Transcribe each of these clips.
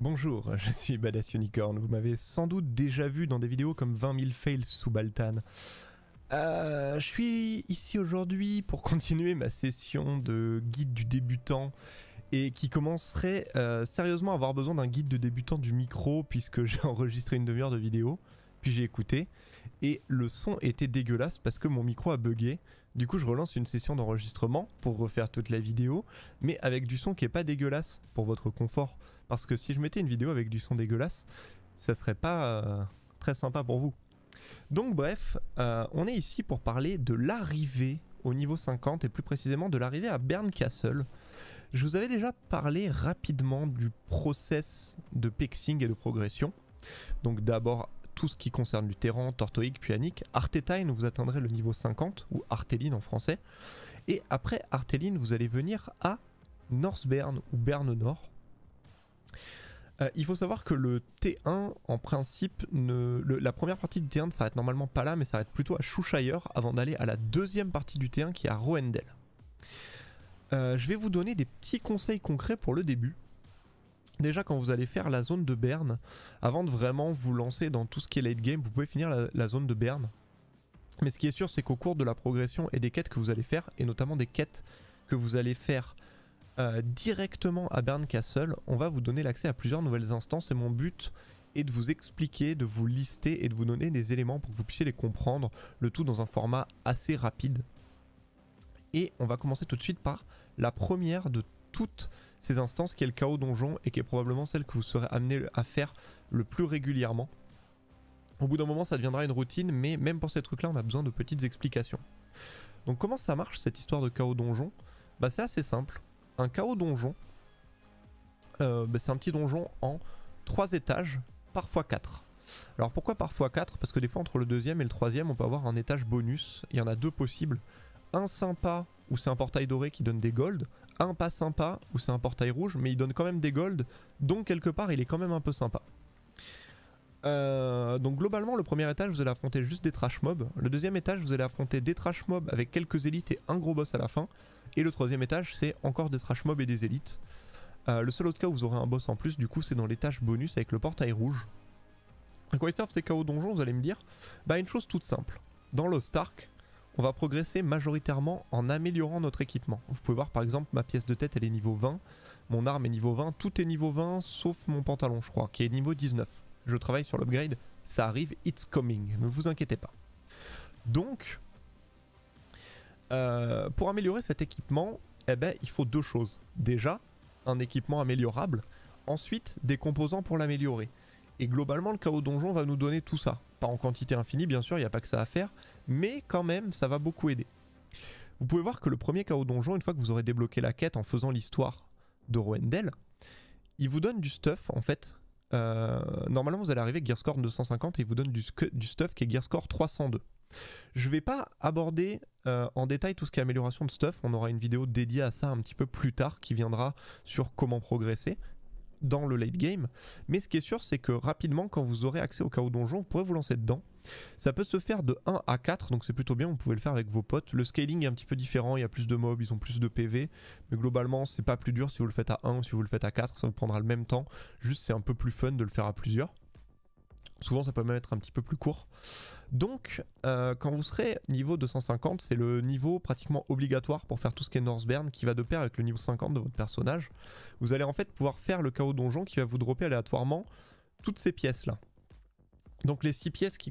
Bonjour, je suis Badass Unicorn. Vous m'avez sans doute déjà vu dans des vidéos comme 20 000 fails sous Baltan. Euh, je suis ici aujourd'hui pour continuer ma session de guide du débutant et qui commencerait euh, sérieusement à avoir besoin d'un guide de débutant du micro puisque j'ai enregistré une demi-heure de vidéo, puis j'ai écouté et le son était dégueulasse parce que mon micro a bugué du coup, je relance une session d'enregistrement pour refaire toute la vidéo, mais avec du son qui est pas dégueulasse pour votre confort. Parce que si je mettais une vidéo avec du son dégueulasse, ça serait pas euh, très sympa pour vous. Donc bref, euh, on est ici pour parler de l'arrivée au niveau 50 et plus précisément de l'arrivée à Berncastle. Je vous avais déjà parlé rapidement du process de pexing et de progression. Donc d'abord tout ce qui concerne terrain Tortoïque, puis Annick. vous atteindrez le niveau 50, ou arteline en français. Et après arteline vous allez venir à North ou Berne Nord. Euh, il faut savoir que le T1, en principe, la première partie du T1 ne s'arrête normalement pas là, mais s'arrête plutôt à Shushire avant d'aller à la deuxième partie du T1 qui est à Roendel. Euh, je vais vous donner des petits conseils concrets pour le début. Déjà, quand vous allez faire la zone de Berne, avant de vraiment vous lancer dans tout ce qui est late game, vous pouvez finir la, zone de Berne. Mais ce qui est sûr, c'est qu'au cours de la progression et des quêtes que vous allez faire, et notamment des quêtes que vous allez faire euh, directement à Berne Castle, on va vous donner l'accès à plusieurs nouvelles instances. Et mon but est de vous expliquer, de vous lister et de vous donner des éléments pour que vous puissiez les comprendre, le tout dans un format assez rapide. Et on va commencer tout de suite par la première de toutes ces instances qui est le chaos donjon et qui est probablement celle que vous serez amené à faire le plus régulièrement. Au bout d'un moment, ça deviendra une routine, mais même pour ces trucs-là, on a besoin de petites explications. Donc comment ça marche cette histoire de chaos donjon Bah c'est assez simple. Un chaos donjon, euh, bah, c'est un petit donjon en 3 étages, parfois 4. Alors pourquoi parfois 4 Parce que des fois entre le deuxième et le troisième on peut avoir un étage bonus, il y en a deux possibles. Un sympa où c'est un portail doré qui donne des golds, un pas sympa où c'est un portail rouge, mais il donne quand même des golds, donc quelque part il est quand même un peu sympa. Euh, donc globalement, le premier étage, vous allez affronter juste des trash mobs. Le deuxième étage, vous allez affronter des trash mobs avec quelques élites et un gros boss à la fin. Et le troisième étage, c'est encore des trash mobs et des élites. Euh, le seul autre cas où vous aurez un boss en plus, du coup, c'est dans l'étage bonus avec le portail rouge. À quoi ils servent ces chaos donjons, vous allez me dire Bah une chose toute simple. Dans Lost on va progresser majoritairement en améliorant notre équipement. Vous pouvez voir par exemple ma pièce de tête elle est niveau 20, mon arme est niveau 20, tout est niveau 20 sauf mon pantalon je crois qui est niveau 19. Je travaille sur l'upgrade, ça arrive, it's coming, ne vous inquiétez pas. Donc, euh, pour améliorer cet équipement, eh ben, il faut deux choses. Déjà, un équipement améliorable, ensuite des composants pour l'améliorer. Et globalement le chaos donjon va nous donner tout ça pas en quantité infinie, bien sûr, il n'y a pas que ça à faire, mais quand même, ça va beaucoup aider. Vous pouvez voir que le premier chaos donjon, une fois que vous aurez débloqué la quête en faisant l'histoire de Roendel, il vous donne du stuff, en fait. Euh, normalement, vous allez arriver avec Gearscore 250 et il vous donne du, stuff qui est Gearscore 302. Je ne vais pas aborder euh, en détail tout ce qui est amélioration de stuff, on aura une vidéo dédiée à ça un petit peu plus tard qui viendra sur comment progresser, dans le late game. Mais ce qui est sûr, c'est que rapidement, quand vous aurez accès au chaos donjon, vous pourrez vous lancer dedans. Ça peut se faire de 1 à 4, donc c'est plutôt bien, vous pouvez le faire avec vos potes. Le scaling est un petit peu différent, il y a plus de mobs, ils ont plus de PV, mais globalement c'est pas plus dur si vous le faites à 1 ou si vous le faites à 4, ça vous prendra le même temps, juste c'est un peu plus fun de le faire à plusieurs. Souvent, ça peut même être un petit peu plus court. Donc, euh, quand vous serez niveau 250, c'est le niveau pratiquement obligatoire pour faire tout ce qui est Northburn, qui va de pair avec le niveau 50 de votre personnage. Vous allez en fait pouvoir faire le chaos donjon qui va vous dropper aléatoirement toutes ces pièces-là. Donc les 6 pièces qui,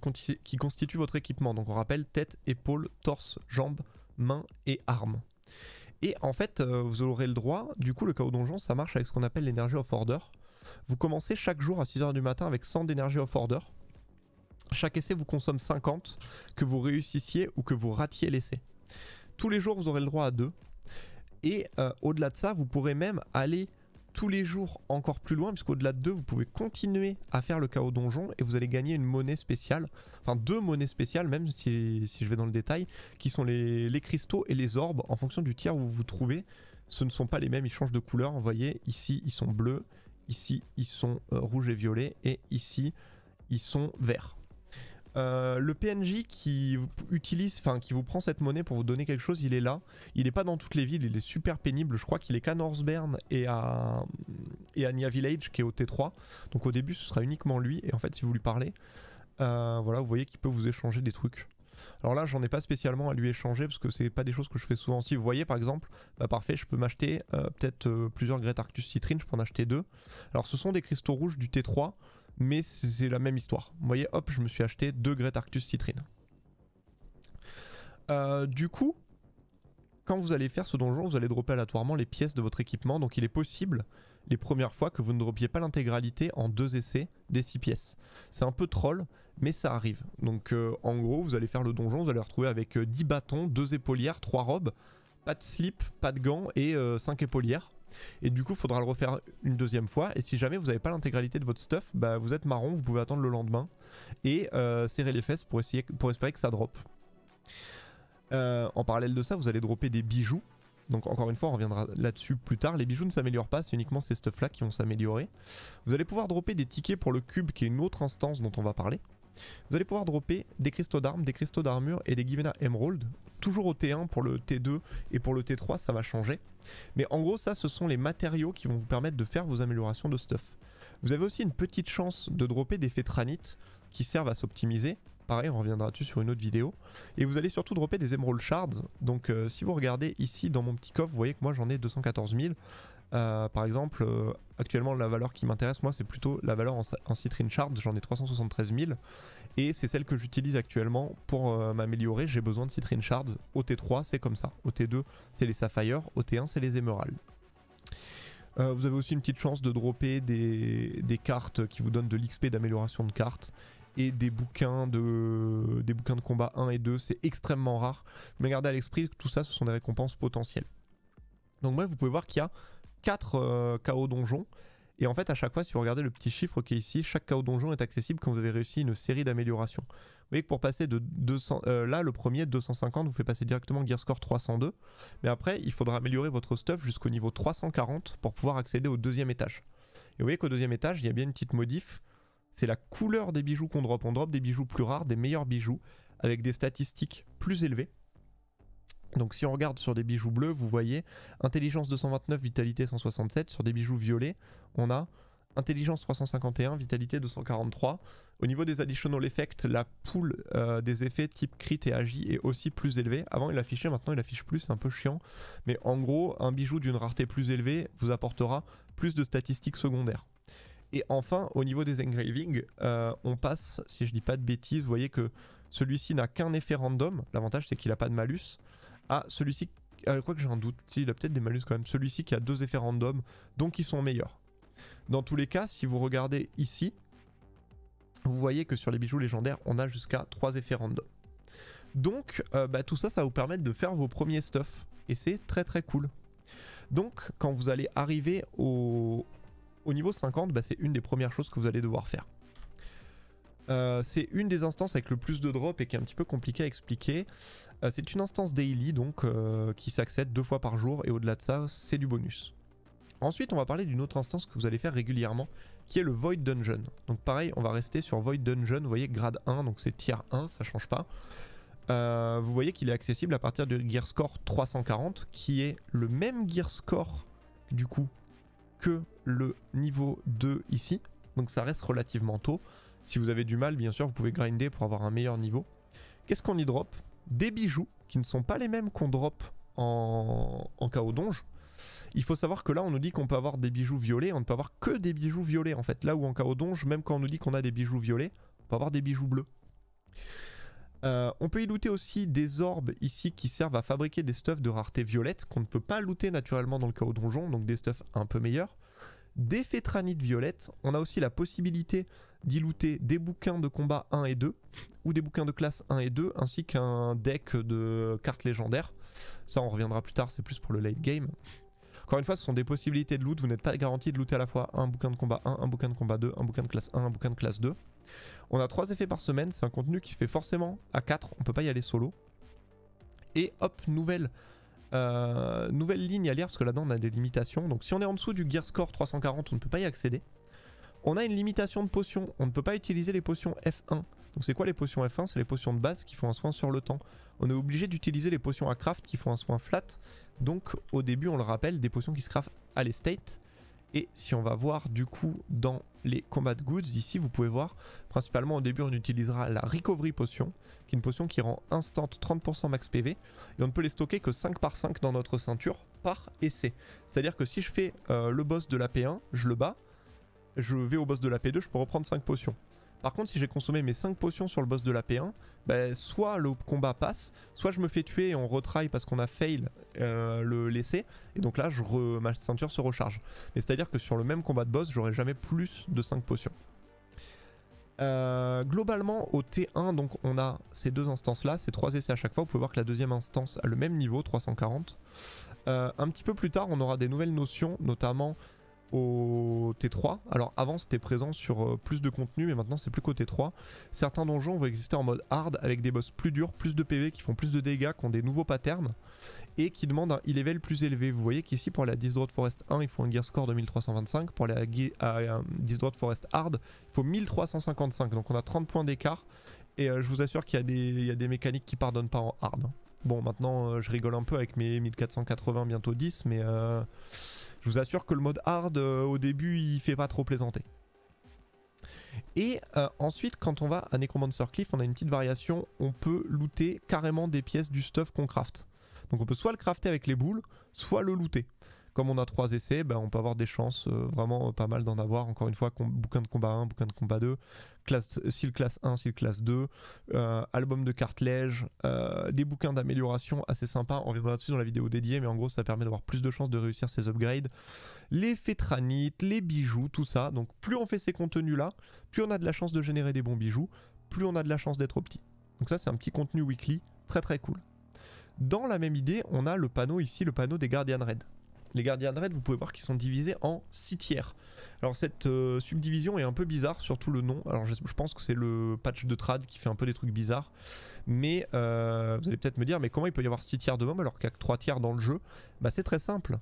constituent votre équipement. Donc on rappelle tête, épaule, torse, jambes, mains et armes. Et en fait, euh, vous aurez le droit, du coup le chaos donjon, ça marche avec ce qu'on appelle l'énergie of order. Vous commencez chaque jour à 6h du matin avec 100 d'énergie off-order. Chaque essai vous consomme 50, que vous réussissiez ou que vous ratiez l'essai. Tous les jours, vous aurez le droit à 2. Et euh, au-delà de ça, vous pourrez même aller tous les jours encore plus loin, puisqu'au-delà de 2, vous pouvez continuer à faire le chaos donjon et vous allez gagner une monnaie spéciale, enfin deux monnaies spéciales, même si, je vais dans le détail, qui sont les, les, cristaux et les orbes en fonction du tiers où vous vous trouvez. Ce ne sont pas les mêmes, ils changent de couleur. Vous voyez, ici ils sont bleus, Ici, ils sont euh, rouge et violet. Et ici, ils sont verts. Euh, le PNJ qui utilise, enfin qui vous prend cette monnaie pour vous donner quelque chose, il est là. Il n'est pas dans toutes les villes, il est super pénible. Je crois qu'il est qu'à Northburn et à, et à Nia Village qui est au T3. Donc au début ce sera uniquement lui et en fait si vous lui parlez, euh, voilà, vous voyez qu'il peut vous échanger des trucs. Alors là, j'en ai pas spécialement à lui échanger parce que c'est pas des choses que je fais souvent. Si vous voyez par exemple, bah parfait, je peux m'acheter euh, peut-être euh, plusieurs Great Arctus Citrine, je peux en acheter deux. Alors ce sont des cristaux rouges du T3, mais c'est la même histoire. Vous voyez, hop, je me suis acheté deux Great Arctus Citrine. Euh, du coup, quand vous allez faire ce donjon, vous allez dropper aléatoirement les pièces de votre équipement, donc il est possible les premières fois que vous ne dropiez pas l'intégralité en deux essais des six pièces. C'est un peu troll, mais ça arrive. Donc euh, en gros, vous allez faire le donjon, vous allez le retrouver avec 10 euh, bâtons, 2 épaulières, 3 robes, pas de slip, pas de gants et 5 euh, épaulières. Et du coup, il faudra le refaire une deuxième fois. Et si jamais vous n'avez pas l'intégralité de votre stuff, bah, vous êtes marron, vous pouvez attendre le lendemain et serrer les fesses pour, essayer, pour espérer que ça drop. en parallèle de ça, vous allez dropper des bijoux. Donc encore une fois, on reviendra là-dessus plus tard. Les bijoux ne s'améliorent pas, c'est uniquement ces stuff là qui vont s'améliorer. Vous allez pouvoir dropper des tickets pour le cube, qui est une autre instance dont on va parler. Vous allez pouvoir dropper des cristaux d'armes, des cristaux d'armure et des Givena Emerald. Toujours au T1 pour le T2 et pour le T3, ça va changer. Mais en gros, ça, ce sont les matériaux qui vont vous permettre de faire vos améliorations de stuff. Vous avez aussi une petite chance de dropper des fétranites qui servent à s'optimiser. Pareil, on reviendra dessus sur une autre vidéo. Et vous allez surtout dropper des Emerald Shards. Donc euh, si vous regardez ici dans mon petit coffre, vous voyez que moi j'en ai 214 000. Euh, par exemple, euh, actuellement, la valeur qui m'intéresse, moi, c'est plutôt la valeur en, Citrine Shard. J'en ai 373 000. Et c'est celle que j'utilise actuellement pour euh, m'améliorer. J'ai besoin de Citrine Shard. Au T3, c'est comme ça. Au T2, c'est les Sapphires. Au T1, c'est les émeralds. vous avez aussi une petite chance de dropper des, des cartes qui vous donnent de l'XP d'amélioration de cartes et des bouquins de, des bouquins de combat 1 et 2. C'est extrêmement rare. Mais gardez à l'esprit que tout ça, ce sont des récompenses potentielles. Donc bref, vous pouvez voir qu'il y a 4 KO euh, donjons. Et en fait, à chaque fois, si vous regardez le petit chiffre qui est ici, chaque KO donjon est accessible quand vous avez réussi une série d'améliorations. Vous voyez que pour passer de 200, euh, là, le premier 250 vous fait passer directement Gear Score 302, mais après, il faudra améliorer votre stuff jusqu'au niveau 340 pour pouvoir accéder au deuxième étage. Et vous voyez qu'au deuxième étage, il y a bien une petite modif, c'est la couleur des bijoux qu'on drop. On drop des bijoux plus rares, des meilleurs bijoux, avec des statistiques plus élevées. Donc si on regarde sur des bijoux bleus, vous voyez intelligence 229, vitalité 167. Sur des bijoux violets, on a intelligence 351, vitalité 243. Au niveau des additional effects, la pool euh, des effets type crit et agi est aussi plus élevée. Avant il affichait, maintenant il affiche plus, c'est un peu chiant. Mais en gros, un bijou d'une rareté plus élevée vous apportera plus de statistiques secondaires. Et enfin, au niveau des engravings, euh, on passe, si je ne dis pas de bêtises, vous voyez que celui-ci n'a qu'un effet random. L'avantage c'est qu'il n'a pas de malus. Ah, celui-ci, euh, quoi que j'ai un doute, il a peut-être des malus quand même. Celui-ci qui a deux effets random, donc ils sont meilleurs. Dans tous les cas, si vous regardez ici, vous voyez que sur les bijoux légendaires, on a jusqu'à trois effets random. Donc, euh, bah, tout ça, ça vous permet de faire vos premiers stuff. Et c'est très très cool. Donc, quand vous allez arriver au, niveau 50, bah, c'est une des premières choses que vous allez devoir faire. Euh, c'est une des instances avec le plus de drops et qui est un petit peu compliqué à expliquer. Euh, c'est une instance daily donc euh, qui s'accède deux fois par jour et au-delà de ça c'est du bonus. Ensuite on va parler d'une autre instance que vous allez faire régulièrement qui est le Void Dungeon. Donc pareil on va rester sur Void Dungeon, vous voyez grade 1 donc c'est tier 1 ça change pas. vous voyez qu'il est accessible à partir de Gear Score 340 qui est le même Gear Score du coup que le niveau 2 ici. Donc ça reste relativement tôt. Si vous avez du mal, bien sûr, vous pouvez grinder pour avoir un meilleur niveau. Qu'est-ce qu'on y drop Des bijoux qui ne sont pas les mêmes qu'on drop en, en Donge. Il faut savoir que là, on nous dit qu'on peut avoir des bijoux violets, on ne peut avoir que des bijoux violets en fait. Là où en chaos Donge, même quand on nous dit qu'on a des bijoux violets, on peut avoir des bijoux bleus. Euh, on peut y looter aussi des orbes ici qui servent à fabriquer des stuffs de rareté violette qu'on ne peut pas looter naturellement dans le chaos donjon, donc des stuffs un peu meilleurs des fétranites violette, On a aussi la possibilité d'y looter des bouquins de combat 1 et 2, ou des bouquins de classe 1 et 2, ainsi qu'un deck de cartes légendaires. Ça, on reviendra plus tard, c'est plus pour le late game. Encore une fois, ce sont des possibilités de loot, vous n'êtes pas garanti de looter à la fois un bouquin de combat 1, un bouquin de combat 2, un bouquin de classe 1, un bouquin de classe 2. On a 3 effets par semaine, c'est un contenu qui fait forcément à 4, on peut pas y aller solo. Et hop, nouvelle euh, nouvelle ligne à lire parce que là-dedans on a des limitations. Donc si on est en dessous du Gear Score 340, on ne peut pas y accéder. On a une limitation de potions. On ne peut pas utiliser les potions F1. Donc c'est quoi les potions F1 C'est les potions de base qui font un soin sur le temps. On est obligé d'utiliser les potions à craft qui font un soin flat. Donc au début, on le rappelle, des potions qui se craftent à l'estate. Et si on va voir du coup dans les combat goods, ici vous pouvez voir, principalement au début on utilisera la recovery potion, qui est une potion qui rend instant 30% max PV, et on ne peut les stocker que 5 par 5 dans notre ceinture par essai. C'est-à-dire que si je fais euh, le boss de la P1, je le bats, je vais au boss de la P2, je peux reprendre 5 potions. Par contre, si j'ai consommé mes 5 potions sur le boss de la P1, bah, soit le combat passe, soit je me fais tuer et on retry parce qu'on a fail euh, le l'essai, et donc là, je ma ceinture se recharge. Mais c'est-à-dire que sur le même combat de boss, j'aurai jamais plus de 5 potions. Euh, globalement, au T1, donc on a ces deux instances-là, ces trois essais à chaque fois. Vous pouvez voir que la deuxième instance a le même niveau, 340. Euh, un petit peu plus tard, on aura des nouvelles notions, notamment au T3. Alors avant c'était présent sur euh, plus de contenu mais maintenant c'est plus qu'au T3. Certains donjons vont exister en mode hard avec des boss plus durs, plus de PV qui font plus de dégâts, qui ont des nouveaux patterns et qui demandent un e-level plus élevé. Vous voyez qu'ici pour la 10 Droite Forest 1 il faut un gear score de 1325, pour la 10 ah, euh, Droite Forest hard il faut 1355 donc on a 30 points d'écart et euh, je vous assure qu'il y, a des mécaniques qui pardonnent pas en hard. Hein. Bon maintenant je rigole un peu avec mes 1480 bientôt 10 mais... Je vous assure que le mode hard euh, au début il fait pas trop plaisanter. Et euh, ensuite, quand on va à Necromancer Cliff, on a une petite variation. On peut looter carrément des pièces du stuff qu'on craft. Donc on peut soit le crafter avec les boules, soit le looter. Comme on a trois essais, ben, on peut avoir des chances euh, vraiment pas mal d'en avoir. Encore une fois, bouquin de combat 1, bouquin de combat 2, classe, le classe 1, si le classe 2, euh, album de cartes euh, des bouquins d'amélioration assez sympas. On reviendra dessus dans la vidéo dédiée, mais en gros, ça permet d'avoir plus de chances de réussir ces upgrades. Les fétranites, les bijoux, tout ça. Donc, plus on fait ces contenus-là, plus on a de la chance de générer des bons bijoux, plus on a de la chance d'être au petit. Donc, ça, c'est un petit contenu weekly très très cool. Dans la même idée, on a le panneau ici, le panneau des Guardian Red les gardiens de raid, vous pouvez voir qu'ils sont divisés en 6 tiers. Alors cette euh, subdivision est un peu bizarre, surtout le nom. Alors je, pense que c'est le patch de trad qui fait un peu des trucs bizarres. Mais euh, vous allez peut-être me dire, mais comment il peut y avoir 6 tiers de mobs alors qu'il n'y a que 3 tiers dans le jeu Bah c'est très simple.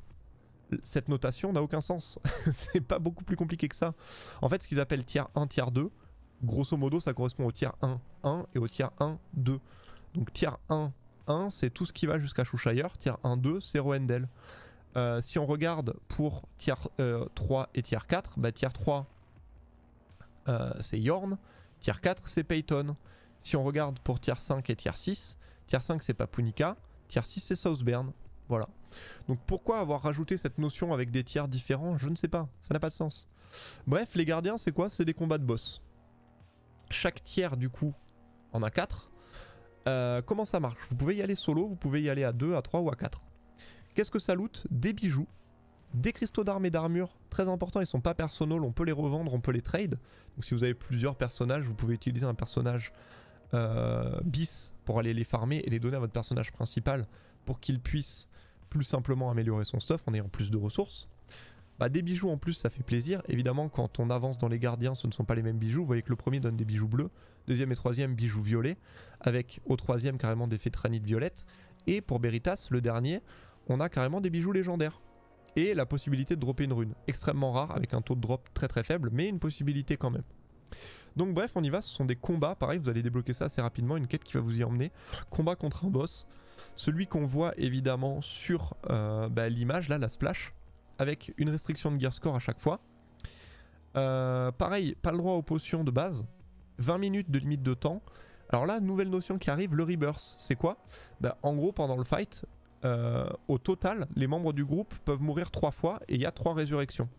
Cette notation n'a aucun sens. c'est pas beaucoup plus compliqué que ça. En fait, ce qu'ils appellent tiers 1, tiers 2, grosso modo, ça correspond au tiers 1, 1 et au tiers 1, 2. Donc tiers 1, 1, c'est tout ce qui va jusqu'à Chouchayer. Tiers 1, 2, c'est Roendel. Euh, si on regarde pour tiers euh, 3 et tiers 4, bah, tier 3 euh, c'est Yorn, Tiers 4 c'est Payton. Si on regarde pour tiers 5 et tiers 6, Tiers 5 c'est Papunica, Tiers 6 c'est Southburn. Voilà. Donc pourquoi avoir rajouté cette notion avec des tiers différents Je ne sais pas, ça n'a pas de sens. Bref, les gardiens c'est quoi C'est des combats de boss. Chaque tiers du coup en a 4. comment ça marche Vous pouvez y aller solo, vous pouvez y aller à 2, à 3 ou à 4. Qu'est-ce que ça loot Des bijoux, des cristaux d'armes et d'armure, très importants, ils sont pas personnels, on peut les revendre, on peut les trade. Donc si vous avez plusieurs personnages, vous pouvez utiliser un personnage euh, bis pour aller les farmer et les donner à votre personnage principal pour qu'il puisse plus simplement améliorer son stuff en ayant plus de ressources. Bah, des bijoux en plus, ça fait plaisir. Évidemment, quand on avance dans les gardiens, ce ne sont pas les mêmes bijoux. Vous voyez que le premier donne des bijoux bleus, deuxième et troisième bijoux violets, avec au troisième carrément des fétranites violettes. Et pour Beritas, le dernier, on a carrément des bijoux légendaires. Et la possibilité de dropper une rune, extrêmement rare, avec un taux de drop très très faible, mais une possibilité quand même. Donc bref, on y va, ce sont des combats, pareil, vous allez débloquer ça assez rapidement, une quête qui va vous y emmener. Combat contre un boss, celui qu'on voit évidemment sur euh, bah, l'image, là, la splash, avec une restriction de gear score à chaque fois. Euh, pareil, pas le droit aux potions de base, 20 minutes de limite de temps. Alors là, nouvelle notion qui arrive, le rebirth. C'est quoi bah, En gros, pendant le fight, euh, au total, les membres du groupe peuvent mourir trois fois et il y a trois résurrections.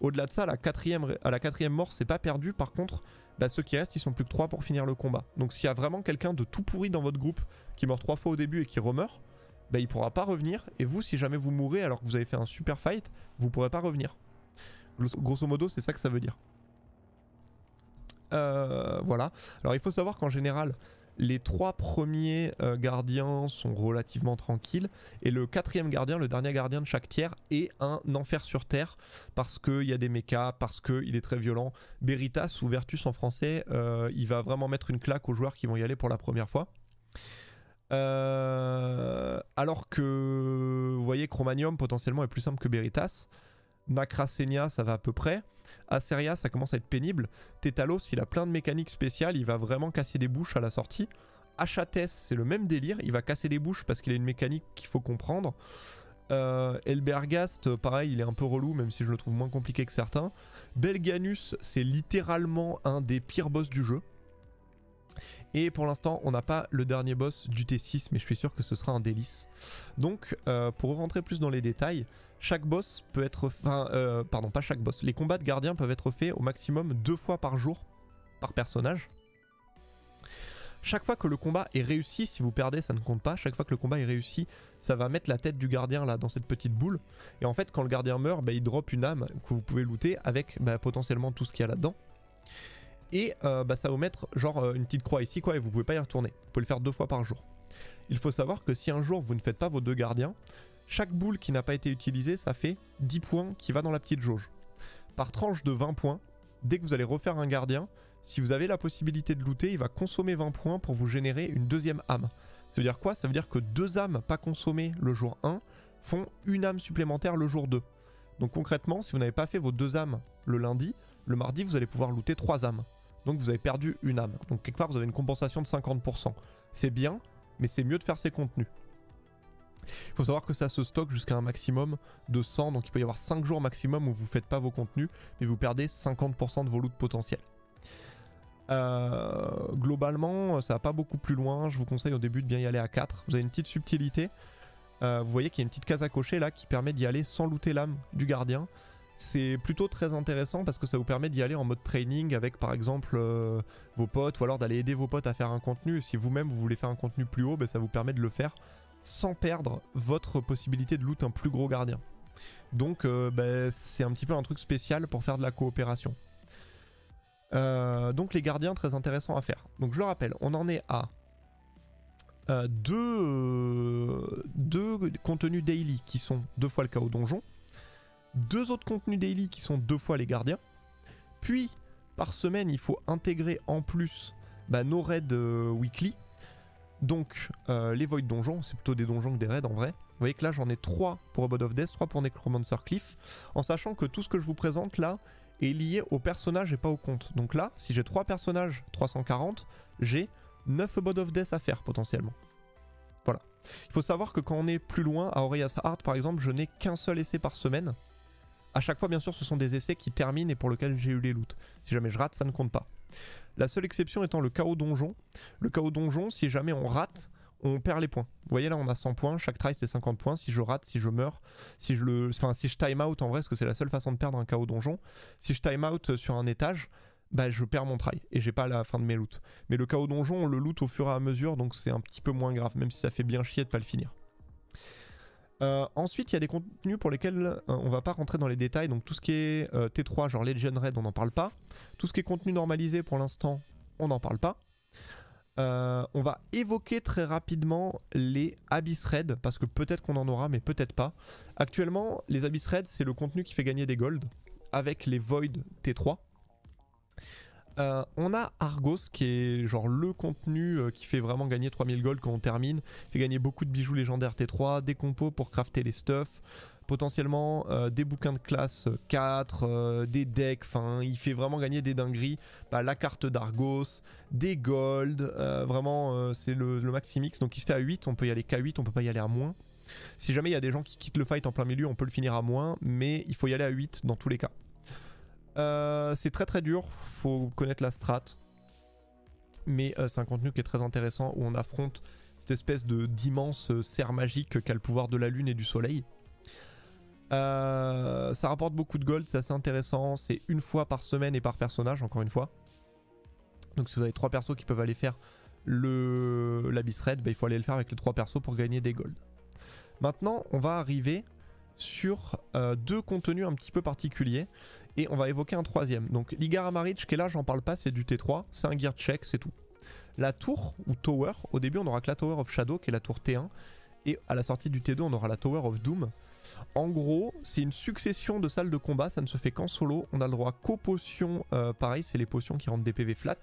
Au-delà de ça, la quatrième, à la quatrième mort, c'est pas perdu. Par contre, bah, ceux qui restent, ils sont plus que trois pour finir le combat. Donc s'il y a vraiment quelqu'un de tout pourri dans votre groupe qui meurt trois fois au début et qui remeurt, il bah, il pourra pas revenir. Et vous, si jamais vous mourrez alors que vous avez fait un super fight, vous pourrez pas revenir. Grosso modo, c'est ça que ça veut dire. Euh, voilà. Alors il faut savoir qu'en général, les trois premiers euh, gardiens sont relativement tranquilles. Et le quatrième gardien, le dernier gardien de chaque tiers, est un enfer sur terre. Parce qu'il y a des mechas, parce qu'il est très violent. Beritas ou Vertus en français, euh, il va vraiment mettre une claque aux joueurs qui vont y aller pour la première fois. Euh, alors que, vous voyez, Chromanium potentiellement est plus simple que Beritas. Nakrasenia, ça va à peu près. Aseria, ça commence à être pénible. Tétalos, il a plein de mécaniques spéciales, il va vraiment casser des bouches à la sortie. Achates, c'est le même délire, il va casser des bouches parce qu'il a une mécanique qu'il faut comprendre. Euh, Elbergast, pareil, il est un peu relou, même si je le trouve moins compliqué que certains. Belganus, c'est littéralement un des pires boss du jeu. Et pour l'instant, on n'a pas le dernier boss du T6, mais je suis sûr que ce sera un délice. Donc, euh, pour rentrer plus dans les détails, chaque boss peut être... Enfin, euh, pardon, pas chaque boss. Les combats de gardiens peuvent être faits au maximum deux fois par jour par personnage. Chaque fois que le combat est réussi, si vous perdez, ça ne compte pas. Chaque fois que le combat est réussi, ça va mettre la tête du gardien là dans cette petite boule. Et en fait, quand le gardien meurt, bah, il drop une âme que vous pouvez looter avec bah, potentiellement tout ce qu'il y a là-dedans. Et euh, bah, ça va vous mettre genre euh, une petite croix ici quoi, et vous pouvez pas y retourner. Vous pouvez le faire deux fois par jour. Il faut savoir que si un jour vous ne faites pas vos deux gardiens, chaque boule qui n'a pas été utilisée, ça fait 10 points qui va dans la petite jauge. Par tranche de 20 points, dès que vous allez refaire un gardien, si vous avez la possibilité de looter, il va consommer 20 points pour vous générer une deuxième âme. Ça veut dire quoi Ça veut dire que deux âmes pas consommées le jour 1 font une âme supplémentaire le jour 2. Donc concrètement, si vous n'avez pas fait vos deux âmes le lundi, le mardi vous allez pouvoir looter trois âmes. Donc vous avez perdu une âme. Donc quelque part vous avez une compensation de 50%. C'est bien, mais c'est mieux de faire ses contenus. Il faut savoir que ça se stocke jusqu'à un maximum de 100, donc il peut y avoir 5 jours maximum où vous ne faites pas vos contenus, mais vous perdez 50% de vos loots potentiels. Euh, globalement, ça va pas beaucoup plus loin. Je vous conseille au début de bien y aller à 4. Vous avez une petite subtilité. Euh, vous voyez qu'il y a une petite case à cocher là qui permet d'y aller sans looter l'âme du gardien. C'est plutôt très intéressant parce que ça vous permet d'y aller en mode training avec par exemple euh, vos potes ou alors d'aller aider vos potes à faire un contenu. Si vous-même vous voulez faire un contenu plus haut, ben, ça vous permet de le faire sans perdre votre possibilité de loot un plus gros gardien. Donc euh, bah, c'est un petit peu un truc spécial pour faire de la coopération. Euh, donc les gardiens, très intéressant à faire. Donc je le rappelle, on en est à euh, deux, deux, contenus daily qui sont deux fois le chaos donjon, deux autres contenus daily qui sont deux fois les gardiens, puis par semaine il faut intégrer en plus bah, nos raids weekly, donc, euh, les Void Donjons, c'est plutôt des donjons que des raids en vrai. Vous voyez que là, j'en ai 3 pour Abode of Death, 3 pour Necromancer Cliff, en sachant que tout ce que je vous présente là est lié au personnage et pas au compte. Donc là, si j'ai 3 personnages 340, j'ai 9 Abode of Death à faire potentiellement. Voilà. Il faut savoir que quand on est plus loin, à Aureas Heart par exemple, je n'ai qu'un seul essai par semaine. À chaque fois, bien sûr, ce sont des essais qui terminent et pour lesquels j'ai eu les loots. Si jamais je rate, ça ne compte pas. La seule exception étant le chaos donjon. Le chaos donjon, si jamais on rate, on perd les points. Vous voyez là, on a 100 points, chaque try c'est 50 points. Si je rate, si je meurs, si je le, enfin si je time out en vrai, parce que c'est la seule façon de perdre un chaos donjon. Si je time out sur un étage, bah je perds mon try et j'ai pas la fin de mes loots. Mais le chaos donjon, on le loot au fur et à mesure, donc c'est un petit peu moins grave, même si ça fait bien chier de pas le finir. Euh, ensuite, il y a des contenus pour lesquels on euh, on va pas rentrer dans les détails. Donc tout ce qui est euh, T3, genre Legend Raid, on n'en parle pas. Tout ce qui est contenu normalisé, pour l'instant, on n'en parle pas. on va évoquer très rapidement les Abyss Raid, parce que peut-être qu'on en aura, mais peut-être pas. Actuellement, les Abyss Raid, c'est le contenu qui fait gagner des golds avec les Void T3. Euh, on a Argos qui est genre le contenu euh, qui fait vraiment gagner 3000 gold quand on termine. Fait gagner beaucoup de bijoux légendaires T3, des compos pour crafter les stuffs, potentiellement euh, des bouquins de classe 4, des decks, enfin il fait vraiment gagner des dingueries. Bah, la carte d'Argos, des gold, vraiment c'est le, maximix. Donc il se fait à 8, on peut y aller qu'à 8, on peut pas y aller à moins. Si jamais il y a des gens qui quittent le fight en plein milieu, on peut le finir à moins, mais il faut y aller à 8 dans tous les cas. Euh, c'est très très dur, faut connaître la strat. Mais euh, c'est un contenu qui est très intéressant où on affronte cette espèce de d'immense euh, serre magique qu'a le pouvoir de la lune et du soleil. ça rapporte beaucoup de gold, c'est assez intéressant. C'est une fois par semaine et par personnage, encore une fois. Donc si vous avez trois persos qui peuvent aller faire le l'abyss raid, bah, il faut aller le faire avec les trois persos pour gagner des gold. Maintenant, on va arriver sur deux contenus un petit peu particuliers. Et on va évoquer un troisième. Donc l'Igara qui est là, j'en parle pas, c'est du T3, c'est un gear check, c'est tout. La tour ou tower, au début on aura que la Tower of Shadow qui est la tour T1, et à la sortie du T2 on aura la Tower of Doom. En gros, c'est une succession de salles de combat, ça ne se fait qu'en solo, on a le droit qu'aux potions, euh, pareil, c'est les potions qui rendent des PV flat.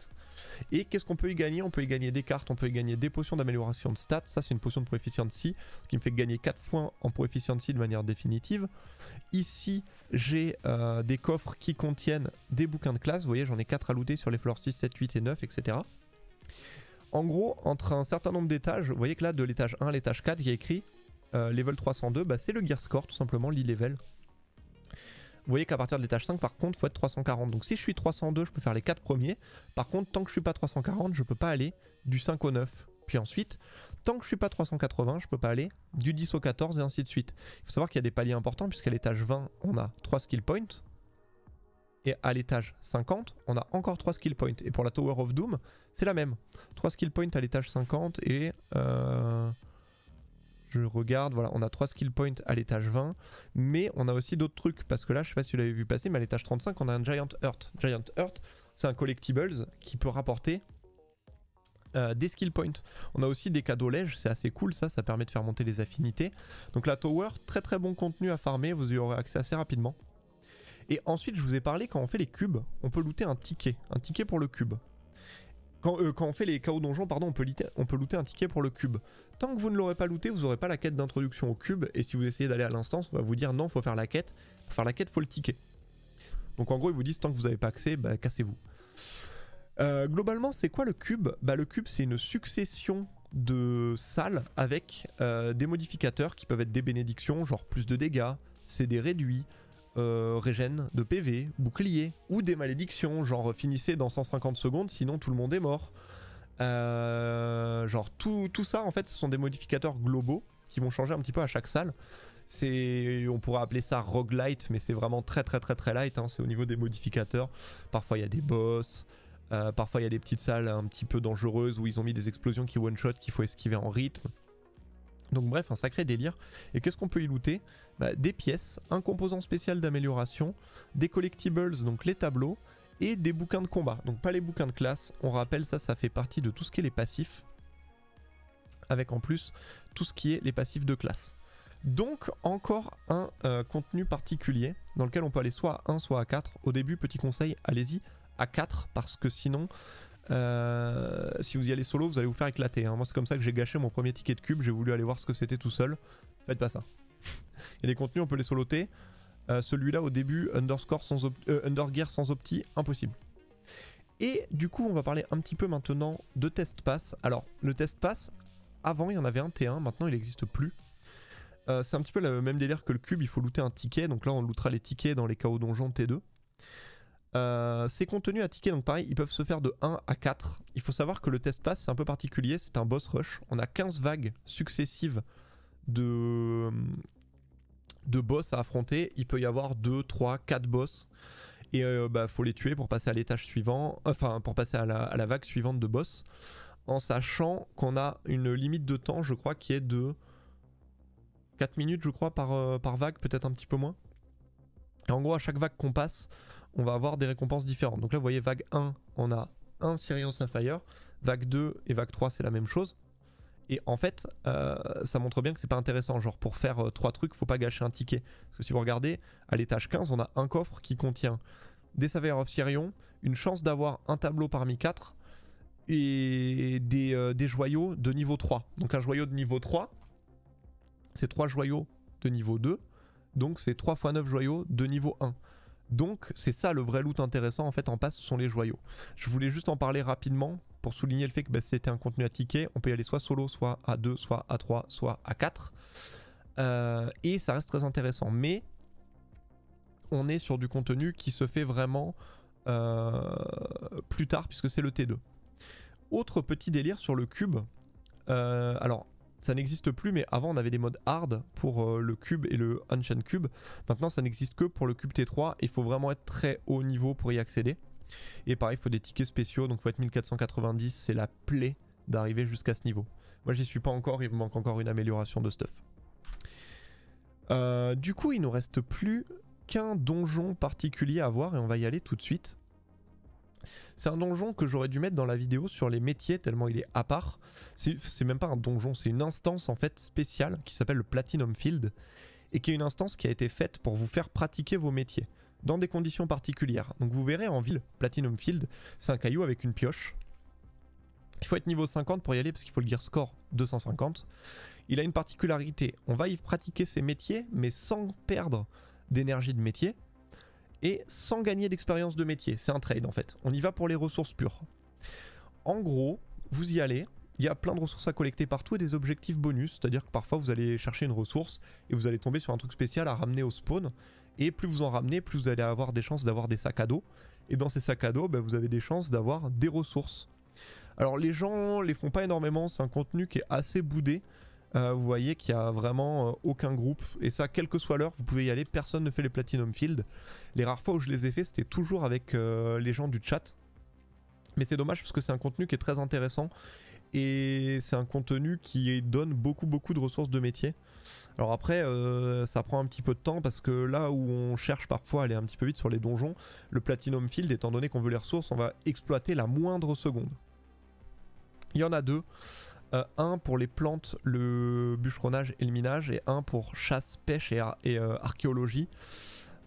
Et qu'est-ce qu'on peut y gagner On peut y gagner des cartes, on peut y gagner des potions d'amélioration de stats, ça c'est une potion de ce qui me fait gagner 4 points en proficiency de manière définitive. Ici, j'ai euh, des coffres qui contiennent des bouquins de classe. Vous voyez, j'en ai 4 à looter sur les floors 6, 7, 8 et 9, etc. En gros, entre un certain nombre d'étages, vous voyez que là, de l'étage 1 à l'étage 4, il y a écrit euh, level 302, bah, c'est le gear score, tout simplement, l'e-level. Vous voyez qu'à partir de l'étage 5, par contre, faut être 340. Donc si je suis 302, je peux faire les 4 premiers. Par contre, tant que je suis pas 340, je peux pas aller du 5 au 9. Puis ensuite, Tant que je suis pas 380, je peux pas aller du 10 au 14 et ainsi de suite. Il faut savoir qu'il y a des paliers importants puisqu'à l'étage 20, on a 3 skill points. Et à l'étage 50, on a encore 3 skill points. Et pour la Tower of Doom, c'est la même. 3 skill points à l'étage 50 et... Euh, je regarde, voilà, on a 3 skill points à l'étage 20, mais on a aussi d'autres trucs, parce que là, je sais pas si vous l'avez vu passer, mais à l'étage 35, on a un Giant Earth. Giant Earth, c'est un collectibles qui peut rapporter euh, des skill points. On a aussi des cadeaux lèges, c'est assez cool ça, ça permet de faire monter les affinités. Donc la tower, très très bon contenu à farmer, vous y aurez accès assez rapidement. Et ensuite, je vous ai parlé, quand on fait les cubes, on peut looter un ticket, un ticket pour le cube. Quand, euh, on fait les chaos donjons, pardon, on peut, looter, un ticket pour le cube. Tant que vous ne l'aurez pas looté, vous n'aurez pas la quête d'introduction au cube, et si vous essayez d'aller à l'instance, on va vous dire non, faut faire la quête. Pour faire la quête, faut le ticket. Donc en gros, ils vous disent tant que vous n'avez pas accès, bah cassez-vous. Euh, globalement, c'est quoi le cube bah, Le cube, c'est une succession de salles avec euh, des modificateurs qui peuvent être des bénédictions, genre plus de dégâts, CD réduit, euh, régène de PV, bouclier, ou des malédictions, genre finissez dans 150 secondes, sinon tout le monde est mort. Euh, genre tout, tout ça, en fait, ce sont des modificateurs globaux qui vont changer un petit peu à chaque salle. C'est, on pourrait appeler ça roguelite, mais c'est vraiment très très très très light. Hein. c'est au niveau des modificateurs. Parfois il y a des boss, euh, parfois, il y a des petites salles un petit peu dangereuses où ils ont mis des explosions qui one-shot, qu'il faut esquiver en rythme. Donc bref, un sacré délire. Et qu'est-ce qu'on peut y looter bah, Des pièces, un composant spécial d'amélioration, des collectibles, donc les tableaux, et des bouquins de combat. Donc pas les bouquins de classe, on rappelle ça, ça fait partie de tout ce qui est les passifs. Avec en plus tout ce qui est les passifs de classe. Donc encore un euh, contenu particulier dans lequel on peut aller soit à 1, soit à 4. Au début, petit conseil, allez-y à 4 parce que sinon, euh, si vous y allez solo, vous allez vous faire éclater. Hein. Moi, c'est comme ça que j'ai gâché mon premier ticket de cube. J'ai voulu aller voir ce que c'était tout seul. Faites pas ça. Il y a des contenus, on peut les soloter. Euh, celui-là, au début, underscore sans euh, undergear sans opti, impossible. Et du coup, on va parler un petit peu maintenant de test pass. Alors, le test pass, avant, il y en avait un T1, maintenant, il n'existe plus. Euh, c'est un petit peu le même délire que le cube, il faut looter un ticket. Donc là, on lootera les tickets dans les chaos donjons T2. Euh, ces contenus à tickets, donc pareil, ils peuvent se faire de 1 à 4. Il faut savoir que le test pass, c'est un peu particulier, c'est un boss rush. On a 15 vagues successives de, de boss à affronter. Il peut y avoir 2, 3, 4 boss. Et il euh, bah, faut les tuer pour passer à l'étage suivant, enfin pour passer à la, vague suivante de boss. En sachant qu'on a une limite de temps, je crois, qui est de 4 minutes, je crois, par, euh, par vague, peut-être un petit peu moins. en gros, à chaque vague qu'on passe, on va avoir des récompenses différentes. Donc là, vous voyez, vague 1, on a un Sirion Sapphire. Vague 2 et vague 3, c'est la même chose. Et en fait, euh, ça montre bien que c'est pas intéressant. Genre, pour faire 3 euh, trucs, faut pas gâcher un ticket. Parce que si vous regardez, à l'étage 15, on a un coffre qui contient des Savers of Sirion, une chance d'avoir un tableau parmi 4 et des, euh, des, joyaux de niveau 3. Donc un joyau de niveau 3, c'est 3 joyaux de niveau 2. Donc c'est 3 x 9 joyaux de niveau 1. Donc c'est ça le vrai loot intéressant en fait en passe, ce sont les joyaux. Je voulais juste en parler rapidement pour souligner le fait que bah, c'était un contenu à ticket. On peut y aller soit solo, soit à 2, soit à 3, soit à 4. Euh, et ça reste très intéressant. Mais on est sur du contenu qui se fait vraiment euh, plus tard puisque c'est le T2. Autre petit délire sur le cube. Euh, alors ça n'existe plus, mais avant on avait des modes hard pour euh, le cube et le Ancient Cube. Maintenant ça n'existe que pour le cube T3, il faut vraiment être très haut niveau pour y accéder. Et pareil, il faut des tickets spéciaux, donc faut être 1490, c'est la plaie d'arriver jusqu'à ce niveau. Moi j'y suis pas encore, il me manque encore une amélioration de stuff. Euh, du coup, il nous reste plus qu'un donjon particulier à voir et on va y aller tout de suite. C'est un donjon que j'aurais dû mettre dans la vidéo sur les métiers tellement il est à part. C'est même pas un donjon, c'est une instance en fait spéciale qui s'appelle le Platinum Field et qui est une instance qui a été faite pour vous faire pratiquer vos métiers dans des conditions particulières. Donc vous verrez en ville, Platinum Field, c'est un caillou avec une pioche. Il faut être niveau 50 pour y aller parce qu'il faut le gear score 250. Il a une particularité, on va y pratiquer ses métiers mais sans perdre d'énergie de métier et sans gagner d'expérience de métier. C'est un trade en fait. On y va pour les ressources pures. En gros, vous y allez, il y a plein de ressources à collecter partout et des objectifs bonus, c'est-à-dire que parfois vous allez chercher une ressource et vous allez tomber sur un truc spécial à ramener au spawn, et plus vous en ramenez, plus vous allez avoir des chances d'avoir des sacs à dos, et dans ces sacs à dos, bah, vous avez des chances d'avoir des ressources. Alors les gens les font pas énormément, c'est un contenu qui est assez boudé, euh, vous voyez qu'il n'y a vraiment euh, aucun groupe. Et ça, quelle que soit l'heure, vous pouvez y aller. Personne ne fait les Platinum Field. Les rares fois où je les ai fait, c'était toujours avec euh, les gens du chat. Mais c'est dommage parce que c'est un contenu qui est très intéressant. Et c'est un contenu qui donne beaucoup beaucoup de ressources de métier. Alors après, ça prend un petit peu de temps parce que là où on cherche parfois à aller un petit peu vite sur les donjons, le Platinum Field, étant donné qu'on veut les ressources, on va exploiter la moindre seconde. Il y en a deux. Euh, un pour les plantes, le bûcheronnage et le minage, et un pour chasse, pêche et, euh, archéologie.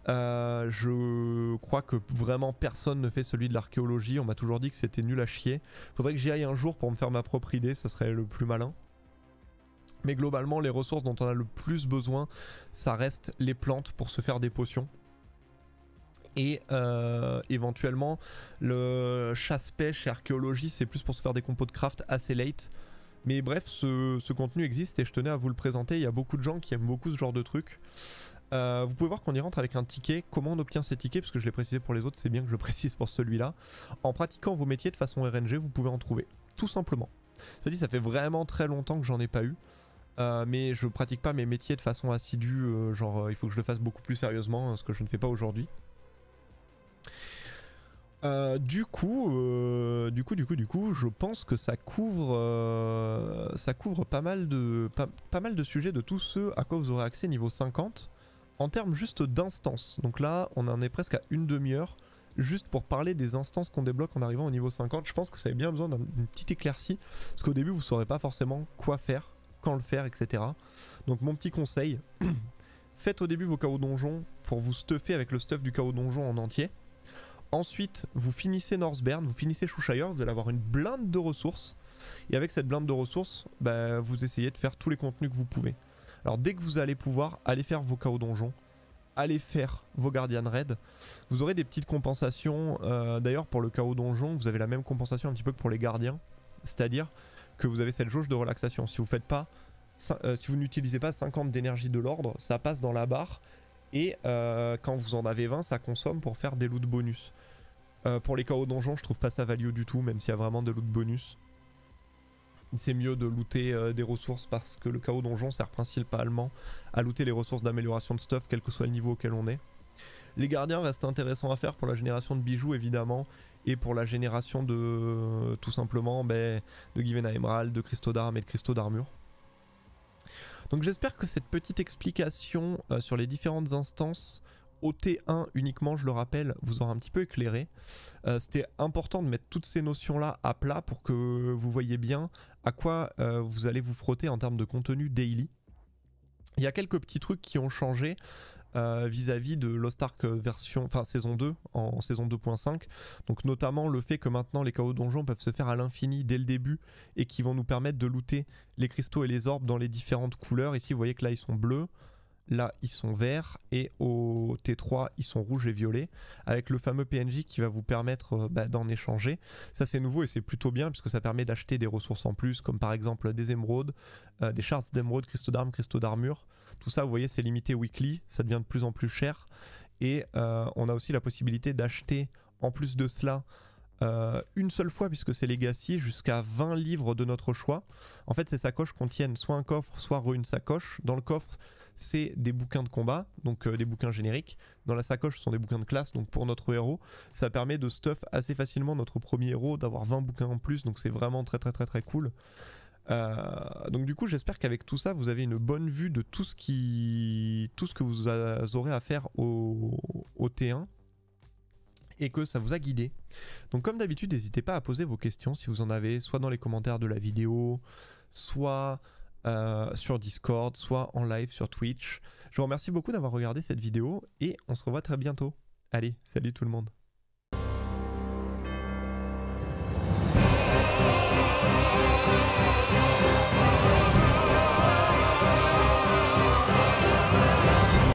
Euh, je crois que vraiment personne ne fait celui de l'archéologie. On m'a toujours dit que c'était nul à chier. Faudrait que j'y aille un jour pour me faire ma propre idée, ce serait le plus malin. Mais globalement, les ressources dont on a le plus besoin, ça reste les plantes pour se faire des potions et éventuellement le chasse-pêche et archéologie c'est plus pour se faire des compos de craft assez late mais bref, ce, contenu existe et je tenais à vous le présenter. Il y a beaucoup de gens qui aiment beaucoup ce genre de truc. Euh, vous pouvez voir qu'on y rentre avec un ticket. Comment on obtient ces tickets Parce que je l'ai précisé pour les autres, c'est bien que je précise pour celui-là. En pratiquant vos métiers de façon RNG, vous pouvez en trouver. Tout simplement. Ça dit, ça fait vraiment très longtemps que j'en ai pas eu. Euh, mais je pratique pas mes métiers de façon assidue, euh, genre il faut que je le fasse beaucoup plus sérieusement, ce que je ne fais pas aujourd'hui. Euh, du coup, euh, du coup, du coup, du coup, je pense que ça couvre, euh, ça couvre pas mal de, pas, mal de sujets de tous ceux à quoi vous aurez accès niveau 50 en termes juste d'instances. Donc là, on en est presque à une demi-heure juste pour parler des instances qu'on débloque en arrivant au niveau 50. Je pense que ça avez bien besoin d'une petite éclaircie parce qu'au début, vous saurez pas forcément quoi faire, quand le faire, etc. Donc mon petit conseil, faites au début vos chaos donjons pour vous stuffer avec le stuff du chaos donjon en entier Ensuite, vous finissez Northburn, vous finissez Shushire, vous allez avoir une blinde de ressources. Et avec cette blinde de ressources, bah, vous essayez de faire tous les contenus que vous pouvez. Alors dès que vous allez pouvoir, allez faire vos chaos donjons, allez faire vos Guardian raid, Vous aurez des petites compensations. Euh, d'ailleurs, pour le chaos donjon, vous avez la même compensation un petit peu que pour les gardiens. C'est-à-dire que vous avez cette jauge de relaxation. Si vous euh, si vous n'utilisez pas 50 d'énergie de l'ordre, ça passe dans la barre et euh, quand vous en avez 20, ça consomme pour faire des loots bonus. Euh, pour les chaos donjons, je trouve pas ça value du tout, même s'il y a vraiment des de bonus. C'est mieux de looter euh, des ressources parce que le chaos donjon sert principalement à looter les ressources d'amélioration de stuff, quel que soit le niveau auquel on est. Les gardiens restent intéressants à faire pour la génération de bijoux évidemment et pour la génération de tout simplement ben, de à Emerald, de cristaux d'armes et de cristaux d'armure. Donc j'espère que cette petite explication euh, sur les différentes instances au T1 uniquement, je le rappelle, vous aura un petit peu éclairé. Euh, c'était important de mettre toutes ces notions-là à plat pour que vous voyez bien à quoi euh, vous allez vous frotter en termes de contenu daily. Il y a quelques petits trucs qui ont changé. Euh, vis-à-vis de Lost Ark version, enfin saison 2, en saison 2.5. Donc notamment le fait que maintenant les chaos donjons peuvent se faire à l'infini dès le début et qui vont nous permettre de looter les cristaux et les orbes dans les différentes couleurs. Ici vous voyez que là ils sont bleus, là ils sont verts et au T3 ils sont rouges et violets avec le fameux PNJ qui va vous permettre euh, bah, d'en échanger. Ça c'est nouveau et c'est plutôt bien puisque ça permet d'acheter des ressources en plus comme par exemple des émeraudes, euh, des charts d'émeraudes, cristaux d'armes, cristaux d'armure. Tout ça, vous voyez, c'est limité weekly, ça devient de plus en plus cher. Et euh, on a aussi la possibilité d'acheter, en plus de cela, euh, une seule fois, puisque c'est Legacy, jusqu'à 20 livres de notre choix. En fait, ces sacoches contiennent soit un coffre, soit une sacoche. Dans le coffre, c'est des bouquins de combat, donc euh, des bouquins génériques. Dans la sacoche, ce sont des bouquins de classe, donc pour notre héros. Ça permet de stuff assez facilement notre premier héros, d'avoir 20 bouquins en plus, donc c'est vraiment très très très très cool. Euh, donc du coup, j'espère qu'avec tout ça, vous avez une bonne vue de tout ce qui, tout ce que vous aurez à faire au, T1 et que ça vous a guidé. Donc comme d'habitude, n'hésitez pas à poser vos questions si vous en avez, soit dans les commentaires de la vidéo, soit euh, sur Discord, soit en live sur Twitch. Je vous remercie beaucoup d'avoir regardé cette vidéo et on se revoit très bientôt. Allez, salut tout le monde.